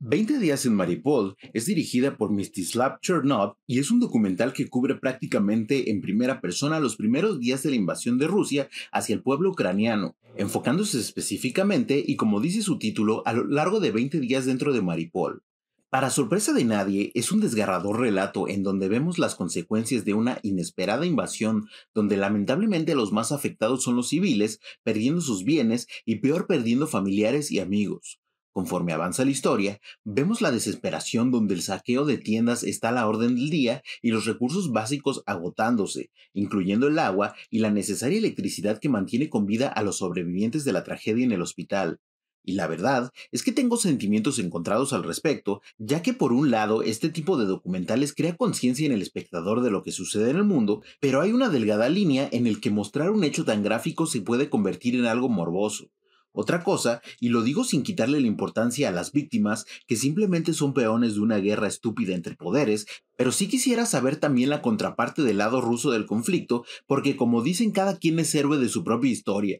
20 días en Maripol es dirigida por Mstislav Chernov y es un documental que cubre prácticamente en primera persona los primeros días de la invasión de Rusia hacia el pueblo ucraniano, enfocándose específicamente y como dice su título, a lo largo de 20 días dentro de Maripol. Para sorpresa de nadie, es un desgarrador relato en donde vemos las consecuencias de una inesperada invasión, donde lamentablemente los más afectados son los civiles, perdiendo sus bienes y peor perdiendo familiares y amigos. Conforme avanza la historia, vemos la desesperación donde el saqueo de tiendas está a la orden del día y los recursos básicos agotándose, incluyendo el agua y la necesaria electricidad que mantiene con vida a los sobrevivientes de la tragedia en el hospital. Y la verdad es que tengo sentimientos encontrados al respecto, ya que por un lado este tipo de documentales crea conciencia en el espectador de lo que sucede en el mundo, pero hay una delgada línea en el que mostrar un hecho tan gráfico se puede convertir en algo morboso. Otra cosa, y lo digo sin quitarle la importancia a las víctimas, que simplemente son peones de una guerra estúpida entre poderes, pero sí quisiera saber también la contraparte del lado ruso del conflicto, porque como dicen cada quien es héroe de su propia historia.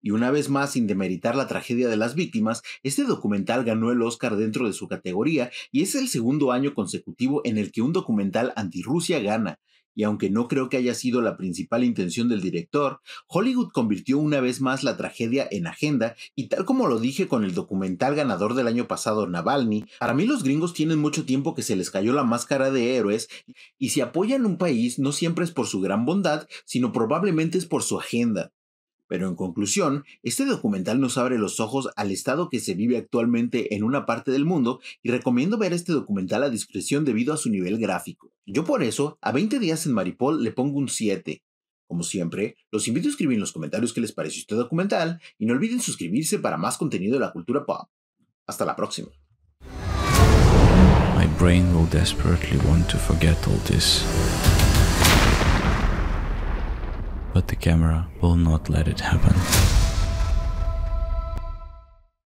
Y una vez más, sin demeritar la tragedia de las víctimas, este documental ganó el Oscar dentro de su categoría y es el segundo año consecutivo en el que un documental anti-Rusia gana y aunque no creo que haya sido la principal intención del director, Hollywood convirtió una vez más la tragedia en agenda y tal como lo dije con el documental ganador del año pasado Navalny, para mí los gringos tienen mucho tiempo que se les cayó la máscara de héroes y si apoyan un país no siempre es por su gran bondad, sino probablemente es por su agenda. Pero en conclusión, este documental nos abre los ojos al estado que se vive actualmente en una parte del mundo y recomiendo ver este documental a discreción debido a su nivel gráfico. Yo por eso, a 20 días en Maripol le pongo un 7. Como siempre, los invito a escribir en los comentarios qué les pareció este documental y no olviden suscribirse para más contenido de la cultura pop. Hasta la próxima.